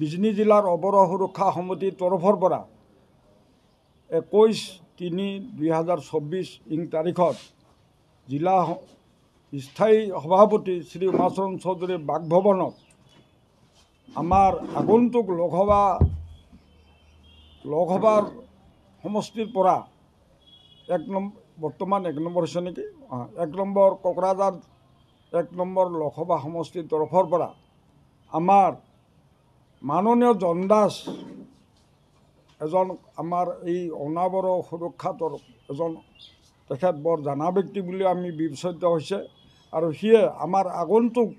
বিজনী জিলাৰ অবৰ সুৰক্ষা সমিতিৰ তৰফৰ পৰা একৈছ তিনি দুহেজাৰ চৌব্বিছ ইং তাৰিখত জিলা স্থায়ী সভাপতি শ্ৰী উমাচৰণ চৌধুৰীৰ বাসভৱনত আমাৰ আগন্তুক লোকসভা লোকসভাৰ সমষ্টিৰ পৰা এক নম্বৰ বৰ্তমান এক নম্বৰ হৈছে নেকি অঁ এক নম্বৰ কোকৰাঝাৰ এক নম্বৰ লোকসভা সমষ্টিৰ তৰফৰ পৰা আমাৰ মাননীয় জন দাস এজন আমাৰ এই অনাবৰ সুৰক্ষাটোৰ এজন তেখেত বৰ জানা ব্যক্তি বুলি আমি বিবেচিত হৈছে আৰু সিয়ে আমাৰ আগন্তুক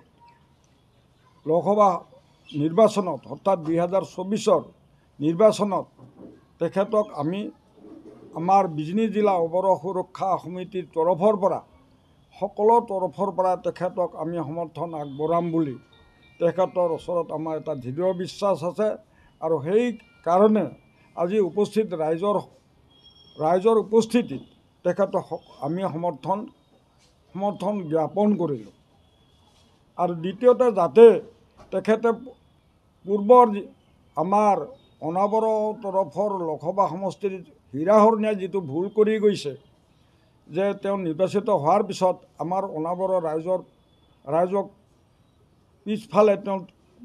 লোকসভা নিৰ্বাচনত অৰ্থাৎ দুহেজাৰ চৌবিছৰ নিৰ্বাচনত তেখেতক আমি আমাৰ বিজনী জিলা অবৰ সুৰক্ষা সমিতিৰ তৰফৰ পৰা সকলো তৰফৰ পৰা তেখেতক আমি সমৰ্থন আগবঢ়াম বুলি তেখেতৰ ওচৰত আমাৰ এটা দৃঢ় বিশ্বাস আছে আৰু সেই কাৰণে আজি উপস্থিত ৰাইজৰ ৰাইজৰ উপস্থিতিত তেখেতক আমি সমৰ্থন সমৰ্থন জ্ঞাপন কৰিলোঁ আৰু দ্বিতীয়তে যাতে তেখেতে পূৰ্বৰ আমাৰ অনাবৰ তৰফৰ লোকসভা সমষ্টিত হীৰাহৰণীয়া যিটো ভুল কৰি গৈছে যে তেওঁ নিৰ্বাচিত হোৱাৰ পিছত আমাৰ অনাবৰ ৰাইজৰ ৰাইজক পিছফালে তেওঁ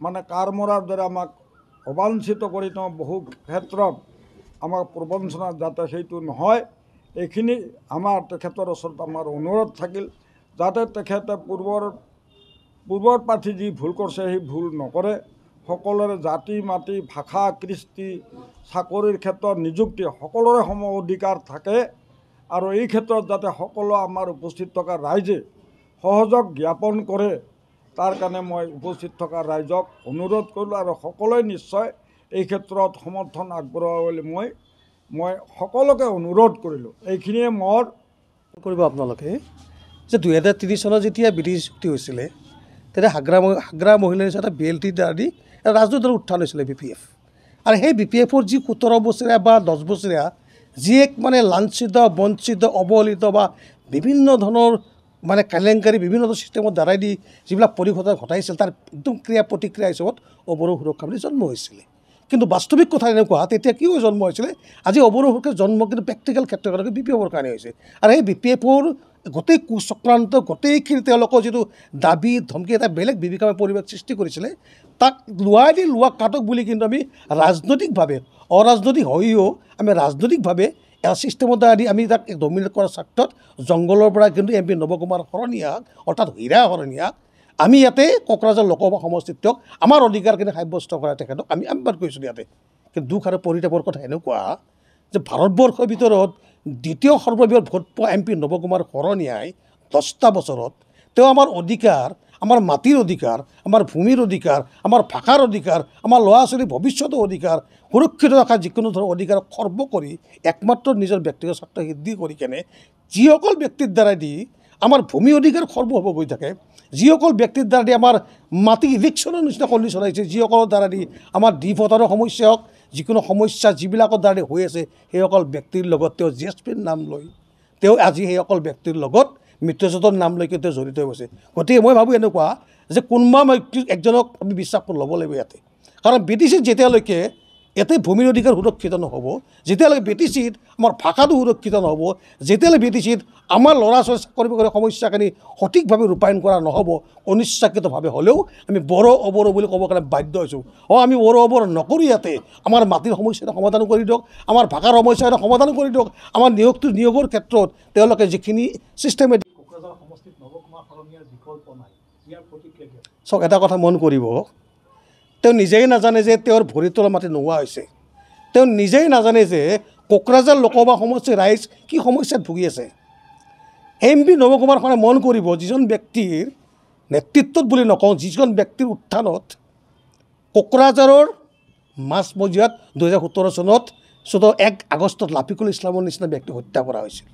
মানে কাৰ মৰাৰ দৰে আমাক অবাঞ্চিত কৰি তেওঁ বহু ক্ষেত্ৰত আমাৰ প্ৰবঞ্চনা যাতে সেইটো নহয় এইখিনি আমাৰ তেখেতৰ ওচৰত আমাৰ অনুৰোধ থাকিল যাতে তেখেতে পূৰ্বৰ পূৰ্বৰ প্ৰাৰ্থী যি ভুল কৰিছে সেই ভুল নকৰে সকলোৰে জাতি মাটি ভাষা কৃষ্টি চাকৰিৰ ক্ষেত্ৰত নিযুক্তি সকলোৰে সম অধিকাৰ থাকে আৰু এই ক্ষেত্ৰত যাতে সকলো আমাৰ উপস্থিত থকা ৰাইজে সহযোগ জ্ঞাপন কৰে তাৰ কাৰণে মই উপস্থিত থকা ৰাইজক অনুৰোধ কৰিলোঁ আৰু সকলোৱে নিশ্চয় এই ক্ষেত্ৰত সমৰ্থন আগবঢ়োৱা বুলি মই মই সকলোকে অনুৰোধ কৰিলোঁ এইখিনিয়ে মোৰ কৰিব আপোনালোকে যে দুহেজাৰ ত্ৰিছ চনত যেতিয়া ব্ৰিটিছ চুক্তি হৈছিলে তেতিয়া হাগ্ৰা হাগ্ৰা মহিলা হিচাপে বি এল টিৰ দ্বাৰা দি ৰাজনৈতিক দ্বাৰা উত্থান হৈছিলে বি পি এফ আৰু সেই বি পি এফৰ যি সোতৰ বছৰীয়া বা দহ বছৰীয়া যি এক মানে লাঞ্চিত বঞ্চিত অৱহেলিত বা বিভিন্ন ধৰণৰ মানে কেলেংকাৰী বিভিন্ন ধৰণৰ ছিষ্টেমৰ দ্বাৰাই দি যিবিলাক পৰিঘটনা ঘটাইছিল তাৰ একদম ক্ৰিয়া প্ৰতিক্ৰিয়া হিচাপত অৱৰোহ সুৰক্ষা বুলি জন্ম হৈছিলে কিন্তু বাস্তৱিক কথা এনেকুৱা তেতিয়া কিয় জন্ম হৈছিলে আজি অৱৰোহ সুৰক্ষা জন্ম কিন্তু প্ৰেক্টিকেল ক্ষেত্ৰত বি পি এফৰ কাৰণে হৈছে আৰু সেই বি পি এফৰ গোটেই কুচক্ৰান্ত গোটেইখিনি তেওঁলোকৰ যিটো দাবী ধমকি এটা বেলেগ বিবেকাময় পৰিৱেশ সৃষ্টি কৰিছিলে তাক লোৱাই দি লোৱা কাটক বুলি কিন্তু আমি ৰাজনৈতিকভাৱে অৰাজনৈতিক হৈও আমি ৰাজনৈতিকভাৱে এটা ছিষ্টেমতে আদি আমি তাক ডমিনেট কৰাৰ স্বাৰ্থত জংঘলৰ পৰা কিন্তু এম পি নৱকুমাৰ শৰণীয়াক অৰ্থাৎ হীৰা শৰণীয়াক আমি ইয়াতে কোকৰাঝাৰ লোকসভা সমষ্টিটোক আমাৰ অধিকাৰ কিন্তু সাব্যস্ত কৰা তেখেতক আমি এম্বাৰ কৰিছিলোঁ ইয়াতে কিন্তু দুখ আৰু পৰিতাপৰ কথা এনেকুৱা যে ভাৰতবৰ্ষৰ ভিতৰত দ্বিতীয় সৰ্ববৃহৎ ভোট পোৱা এম পি নৱকুমাৰ শৰণীয়াই দহটা বছৰত তেওঁ আমাৰ অধিকাৰ আমাৰ মাটিৰ অধিকাৰ আমাৰ ভূমিৰ অধিকাৰ আমাৰ ভাষাৰ অধিকাৰ আমাৰ ল'ৰা ছোৱালীৰ ভৱিষ্যতৰ অধিকাৰ সুৰক্ষিত ৰখা যিকোনো ধৰণৰ অধিকাৰক খৰ্ব কৰি একমাত্ৰ নিজৰ ব্যক্তিগত স্বাৰ্থ সিদ্ধি কৰি কেনে যিসকল ব্যক্তিৰ দ্বাৰাই দি আমাৰ ভূমি অধিকাৰ খৰ্ব হ'ব গৈ থাকে যিসকল ব্যক্তিৰ দ্বাৰা দি আমাৰ মাটি ইলেকশ্যনৰ নিচিনা কলি চলাইছে যিসকলৰ দ্বাৰা দি আমাৰ দ্বীপতৰ সমস্যা হওক যিকোনো সমস্যা যিবিলাকৰ দ্বাৰা হৈ আছে সেইসকল ব্যক্তিৰ লগত তেওঁ জি এছ পিৰ নাম লৈ তেওঁ আজি সেইসকল ব্যক্তিৰ লগত মৃত্যুজোঁটৰ নাম লৈকে তেওঁ জড়িত হৈ গৈছে গতিকে মই ভাবোঁ এনেকুৱা যে কোনোবা মৃত্যু একজনক আমি বিশ্বাস ল'ব লাগিব ইয়াতে কাৰণ বি যেতিয়ালৈকে এতে ভূমিৰ অধিকাৰ সুৰক্ষিত নহ'ব যেতিয়ালৈকে বি টি চিত আমাৰ ভাষাটো সুৰক্ষিত নহ'ব যেতিয়ালৈকে বি টি চিত আমাৰ ল'ৰা ছোৱালী চাকৰি বাকৰি সমস্যাখিনি সঠিকভাৱে ৰূপায়ণ কৰা নহ'ব অনিচ্ছাকৃতভাৱে হ'লেও আমি বড়ো অবৰ বুলি ক'ব কাৰণে বাধ্য হৈছোঁ অঁ আমি বড়ো অবৰ নকৰোঁ ইয়াতে আমাৰ মাটিৰ সমস্যাটো সমাধান কৰি দিয়ক আমাৰ ভাষাৰ সমস্যাটো সমাধান কৰি দিয়ক আমাৰ নিয়োগটো নিয়োগৰ ক্ষেত্ৰত তেওঁলোকে যিখিনি চিষ্টেমেটিক চাওক এটা কথা মন কৰিব তেওঁ নিজেই নাজানে যে তেওঁৰ ভৰি তোলা মাটি নোহোৱা হৈছে তেওঁ নিজেই নাজানে যে কোকৰাঝাৰ লোকসভা সমষ্টিৰ ৰাইজ কি সমস্যাত ভুগি আছে এম পি নৱকুমাৰখনে মন কৰিব যিজন ব্যক্তিৰ নেতৃত্বত বুলি নকওঁ যিজন ব্যক্তিৰ উত্থানত কোকৰাঝাৰৰ মাজমজিয়াত দুহেজাৰ সোতৰ চনত চৈধ্য এক আগষ্টত লাফিকুল ইছলামৰ নিচিনা ব্যক্তি হত্যা কৰা হৈছিল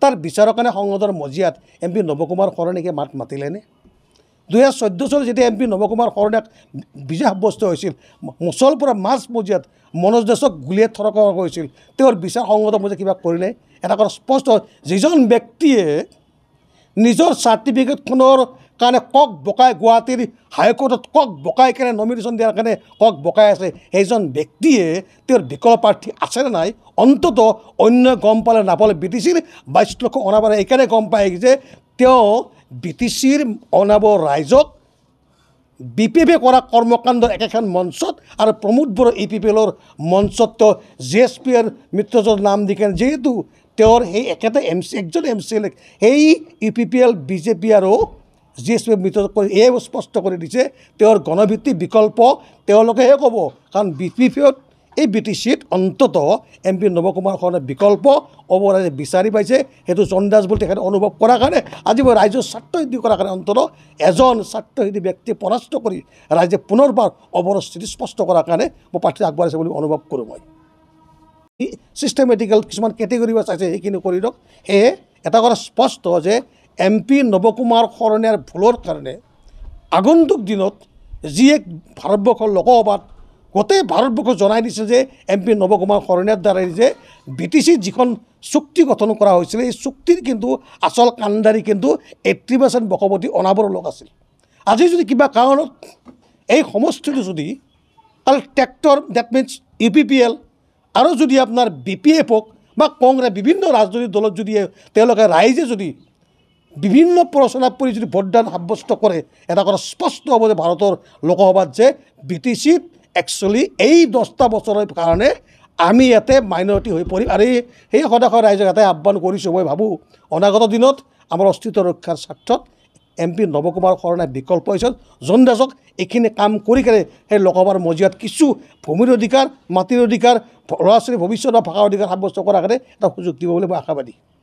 তাৰ বিচাৰৰ কাৰণে সংসদৰ মজিয়াত এম পি নৱকুমাৰ শৰণীকে মাত মাতিলেনে দুহেজাৰ চৈধ্য চনত যেতিয়া এম পি নৱকুমাৰ শৰণীয়াক বিজয় সাব্যস্ত হৈছিল মুছলৰ পৰা মাছ মজিয়াত মনোজ দাসক গুলীয়াত থৰক হৈছিল তেওঁৰ বিচাৰ সংগত মজিয়ে কিবা কৰিলে এটা কথা স্পষ্ট যিজন ব্যক্তিয়ে নিজৰ চাৰ্টিফিকেটখনৰ কাৰণে কক বকাই গুৱাহাটীৰ হাইকোৰ্টত কক বকাই কেনে নমিনেশ্যন দিয়াৰ কাৰণে কক বকাই আছে সেইজন ব্যক্তিয়ে তেওঁৰ বিকল প্ৰাৰ্থী আছেনে নাই অন্ততঃ অন্য গম পালে নাপালে বিটিছিল বাইছ লক্ষ অনাবাৰে এইকাৰণে গম পায় যে তেওঁ বি টি চিৰ অনাব ৰাইজক বি পি এফে কৰা কৰ্মকাণ্ডৰ একেখন মঞ্চত আৰু Pramod Boro E P P এলৰ মঞ্চত তেওঁ জি এছ পি এৰ মিত্ৰজনৰ নাম দি কেনে যিহেতু তেওঁৰ সেই একেটা এম চি একজন এম চি এলে সেই U P P L B J P আৰু জি এছ পি এফ মিত্ৰজন কৰি এয়াই স্পষ্ট কৰি দিছে তেওঁৰ গণভিত্তি বিকল্প তেওঁলোকেহে ক'ব কাৰণ বি পি পিত এই বি টি চিত অন্তত এম পি নৱকুমাৰ খনে বিকল্প অব ৰাইজে বিচাৰি পাইছে সেইটো জনদাস বুলি তেখেতে অনুভৱ কৰাৰ কাৰণে আজি মই ৰাইজৰ স্বাৰ্থসিদ্ধি কৰাৰ কাৰণে অন্তত এজন স্বাৰ্থসিদ্ধি ব্যক্তি পৰাস্ত কৰি ৰাইজে পুনৰবাৰ অৱৰ স্থিতি স্পষ্ট কৰাৰ কাৰণে মই প্ৰাৰ্থী আগবাঢ়িছে বুলি অনুভৱ কৰোঁ মই ছিষ্টেমেটিকেল কিছুমান কেটেগৰী চাইছে সেইখিনি কৰি দিয়ক সেয়ে এটা কথা স্পষ্ট যে এম পি নৱকুমাৰ শৰণীয়াৰ ভুলৰ কাৰণে আগন্তুক দিনত যি এক ভাৰতবৰ্ষৰ লোকসভাত গোটেই ভাৰতবৰ্ষক জনাই দিছে যে এম পি নৱকুমাৰ শৰণীয়াৰ দ্বাৰাই যে বি টি চিত যিখন চুক্তি গঠন কৰা হৈছিলে এই চুক্তিৰ কিন্তু আচল কাণ্ডাৰী কিন্তু এইট্টি পাৰ্চেণ্ট বসবতী অনাবৰ লগ আছিল আজি যদি কিবা কাৰণত এই সমষ্টিটো যদি আৰু tractor that means U P P L আৰু যদি আপোনাৰ বি পি এফ হওক বা কংগ্ৰেছ বিভিন্ন ৰাজনৈতিক দলত যদি তেওঁলোকে ৰাইজে যদি বিভিন্ন প্ৰচনা কৰি যদি ভোটদান সাব্যস্ত কৰে এটা কথা স্পষ্ট হ'ব যে ভাৰতৰ লোকসভাত যে বি টি চিত একচুৱেলি এই দহটা বছৰৰ কাৰণে আমি ইয়াতে মাইনৰিটি হৈ পৰিম আৰু এই সেই সদাশয় ৰাইজক ইয়াতে আহ্বান কৰিছোঁ মই ভাবোঁ অনাগত দিনত আমাৰ অস্তিত্ব ৰক্ষাৰ স্বাৰ্থত এম পি নৱ কুমাৰ শৰণে বিকল্প হৈছে জনৰাজক এইখিনি কাম কৰি কেনে সেই লোকসভাৰ মজিয়াত কিছু ভূমিৰ অধিকাৰ মাটিৰ অধিকাৰ ল'ৰা ছোৱালীৰ ভৱিষ্যত বা ভাষাৰ অধিকাৰ সাব্যস্ত কৰাৰ কাৰণে এটা সুযোগ দিব বুলি মই আশাবাদী